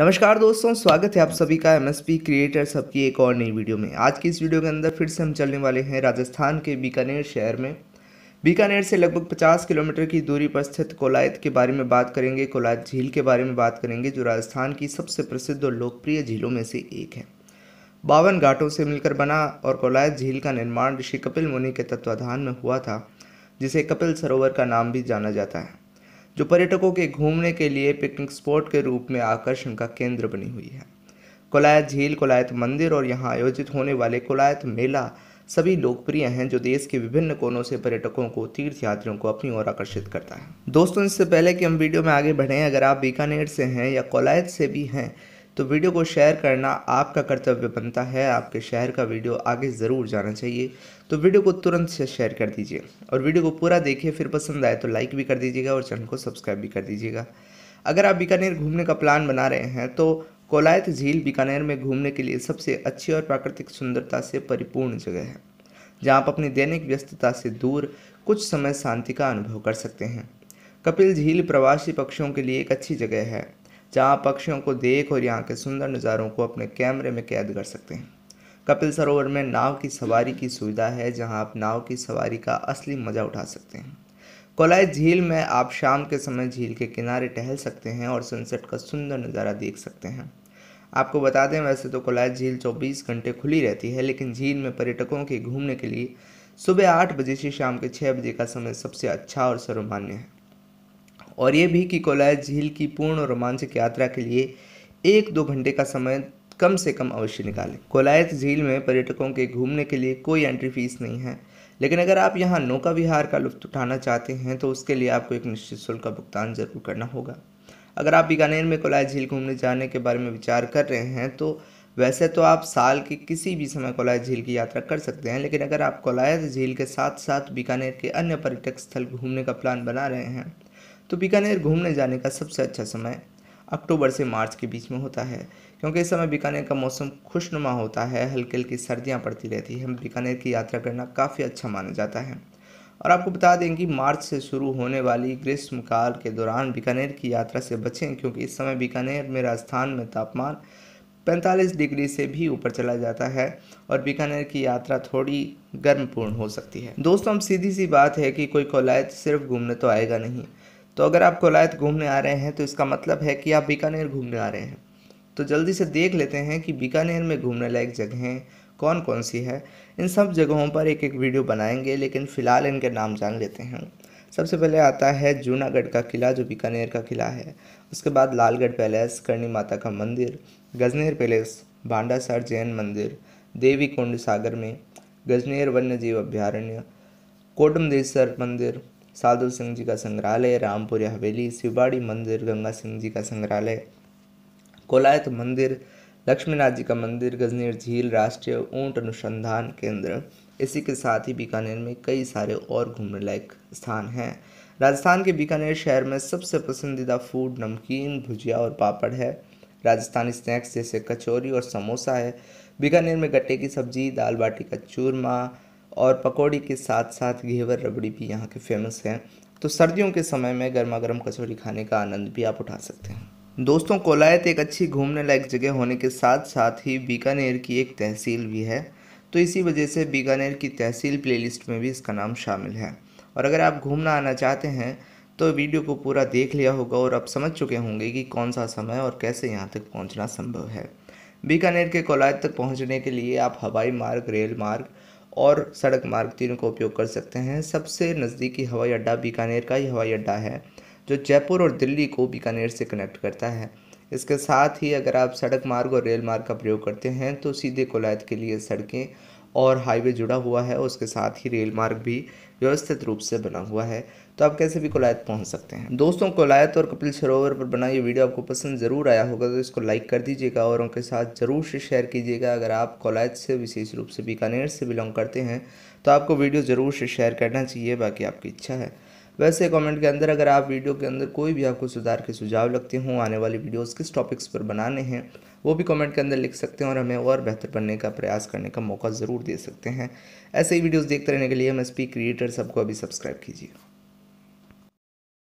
नमस्कार दोस्तों स्वागत है आप सभी का एम एस पी क्रिएटर सब की एक और नई वीडियो में आज की इस वीडियो के अंदर फिर से हम चलने वाले हैं राजस्थान के बीकानेर शहर में बीकानेर से लगभग 50 किलोमीटर की दूरी पर स्थित कोलायत के बारे में बात करेंगे कोलायत झील के बारे में बात करेंगे जो राजस्थान की सबसे प्रसिद्ध और लोकप्रिय झीलों में से एक है बावन घाटों से मिलकर बना और कोलायत झील का निर्माण ऋषि कपिल मुनि के तत्वाधान में हुआ था जिसे कपिल सरोवर का नाम भी जाना जाता है जो पर्यटकों के घूमने के लिए पिकनिक स्पॉट के रूप में आकर्षण का केंद्र बनी हुई है कोलायत झील कोलायत मंदिर और यहाँ आयोजित होने वाले कोलायत मेला सभी लोकप्रिय हैं जो देश के विभिन्न कोनों से पर्यटकों को तीर्थ यात्रियों को अपनी ओर आकर्षित करता है दोस्तों इससे पहले कि हम वीडियो में आगे बढ़ें अगर आप बीकानेर से हैं या कोलायत से भी हैं तो वीडियो को शेयर करना आपका कर्तव्य बनता है आपके शहर का वीडियो आगे ज़रूर जाना चाहिए तो वीडियो को तुरंत से शेयर कर दीजिए और वीडियो को पूरा देखिए फिर पसंद आए तो लाइक भी कर दीजिएगा और चैनल को सब्सक्राइब भी कर दीजिएगा अगर आप बीकानेर घूमने का प्लान बना रहे हैं तो कोलायत झील बीकानेर में घूमने के लिए सबसे अच्छी और प्राकृतिक सुंदरता से परिपूर्ण जगह है जहाँ आप अपनी दैनिक व्यस्तता से दूर कुछ समय शांति का अनुभव कर सकते हैं कपिल झील प्रवासी पक्षियों के लिए एक अच्छी जगह है जहाँ पक्षियों को देख और यहाँ के सुंदर नज़ारों को अपने कैमरे में कैद कर सकते हैं कपिल सरोवर में नाव की सवारी की सुविधा है जहाँ आप नाव की सवारी का असली मज़ा उठा सकते हैं कोलाई झील में आप शाम के समय झील के किनारे टहल सकते हैं और सनसेट का सुंदर नज़ारा देख सकते हैं आपको बता दें वैसे तो कोलाय झील 24 घंटे खुली रहती है लेकिन झील में पर्यटकों के घूमने के लिए सुबह आठ बजे से शाम के छः बजे का समय सबसे अच्छा और सर्वमान्य है और ये भी कि कोलाय झील की पूर्ण रोमांचक यात्रा के लिए एक दो घंटे का समय कम से कम अवश्य निकालें कोलायत झील में पर्यटकों के घूमने के लिए कोई एंट्री फीस नहीं है लेकिन अगर आप यहाँ नौका विहार का लुत्फ उठाना चाहते हैं तो उसके लिए आपको एक निश्चित शुल्क का भुगतान ज़रूर करना होगा अगर आप बीकानेर में कोलाय झील घूमने जाने के बारे में विचार कर रहे हैं तो वैसे तो आप साल के किसी भी समय कोलायत झील की यात्रा कर सकते हैं लेकिन अगर आप कोलायत झील के साथ साथ बीकानेर के अन्य पर्यटक स्थल घूमने का प्लान बना रहे हैं तो बीकानेर घूमने जाने का सबसे अच्छा समय अक्टूबर से मार्च के बीच में होता है क्योंकि इस समय बीकानेर का मौसम खुशनुमा होता है हल्की हल्की सर्दियाँ पड़ती रहती हैं बीकानेर की यात्रा करना काफ़ी अच्छा माना जाता है और आपको बता दें कि मार्च से शुरू होने वाली ग्रीष्मकाल के दौरान बीकानेर की यात्रा से बचें क्योंकि इस समय बीकानेर में राजस्थान में तापमान 45 डिग्री से भी ऊपर चला जाता है और बीकानेर की यात्रा थोड़ी गर्मपूर्ण हो सकती है दोस्तों हम सीधी सी बात है कि कोई कोलायत सिर्फ घूमने तो आएगा नहीं तो अगर आप कोलायत घूमने आ रहे हैं तो इसका मतलब है कि आप बीकानेर घूमने आ रहे हैं तो जल्दी से देख लेते हैं कि बीकानेर में घूमने लायक जगहें कौन कौन सी है इन सब जगहों पर एक एक वीडियो बनाएंगे लेकिन फ़िलहाल इनके नाम जान लेते हैं सबसे पहले आता है जूनागढ़ का किला जो बीकानेर का किला है उसके बाद लालगढ़ पैलेस करणी माता का मंदिर गजनेर पैलेस भांडासर जैन मंदिर देवी कुंड सागर में गजनेर वन्य जीव अभ्यारण्य कोटमदेसर मंदिर साधु सिंह जी का संग्रहालय रामपुर हवेली शिवबाड़ी मंदिर गंगा सिंह जी का संग्रहालय कोलायत मंदिर लक्ष्मीनाथ जी का मंदिर गजनेर झील राष्ट्रीय ऊंट अनुसंधान केंद्र इसी के साथ ही बीकानेर में कई सारे और घूमने लायक स्थान हैं राजस्थान के बीकानेर शहर में सबसे पसंदीदा फूड नमकीन भुजिया और पापड़ है राजस्थानी स्नैक्स जैसे कचौरी और समोसा है बीकानेर में गट्टे की सब्जी दाल बाटी का चूरमा और पकौड़ी के साथ साथ घेवर रबड़ी भी यहाँ के फेमस हैं तो सर्दियों के समय में गर्मा गर्म कचौरी खाने का आनंद भी आप उठा सकते हैं दोस्तों कोलायत एक अच्छी घूमने लायक जगह होने के साथ साथ ही बीकानेर की एक तहसील भी है तो इसी वजह से बीकानेर की तहसील प्लेलिस्ट में भी इसका नाम शामिल है और अगर आप घूमना आना चाहते हैं तो वीडियो को पूरा देख लिया होगा और आप समझ चुके होंगे कि कौन सा समय और कैसे यहाँ तक पहुँचना संभव है बीकानेर के कोलायत तक पहुँचने के लिए आप हवाई मार्ग रेल मार्ग और सड़क मार्ग तीनों का उपयोग कर सकते हैं सबसे नज़दीकी हवाई अड्डा बीकानेर का ही हवाई अड्डा है जो जयपुर और दिल्ली को बीकानेर से कनेक्ट करता है इसके साथ ही अगर आप सड़क मार्ग और रेल मार्ग का प्रयोग करते हैं तो सीधे कोलायत के लिए सड़कें और हाईवे जुड़ा हुआ है उसके साथ ही रेल मार्ग भी व्यवस्थित रूप से बना हुआ है तो आप कैसे भी कोलायत पहुंच सकते हैं दोस्तों कोलायत और कपिल सरोवर पर बना ये वीडियो आपको पसंद ज़रूर आया होगा तो इसको लाइक कर दीजिएगा और उनके साथ ज़रूर से शेयर कीजिएगा अगर आप कोलायत से विशेष रूप से बीकानेर से बिलोंग करते हैं तो आपको वीडियो ज़रूर से शेयर करना चाहिए बाकी आपकी इच्छा है वैसे कमेंट के अंदर अगर आप वीडियो के अंदर कोई भी आपको सुधार के सुझाव लगते हों आने वाली वीडियोस किस टॉपिक्स पर बनाने हैं वो भी कमेंट के अंदर लिख सकते हैं और हमें और बेहतर बनने का प्रयास करने का मौका ज़रूर दे सकते हैं ऐसे ही वीडियोज़ देखते रहने के लिए एम क्रिएटर सबको अभी सब्सक्राइब कीजिए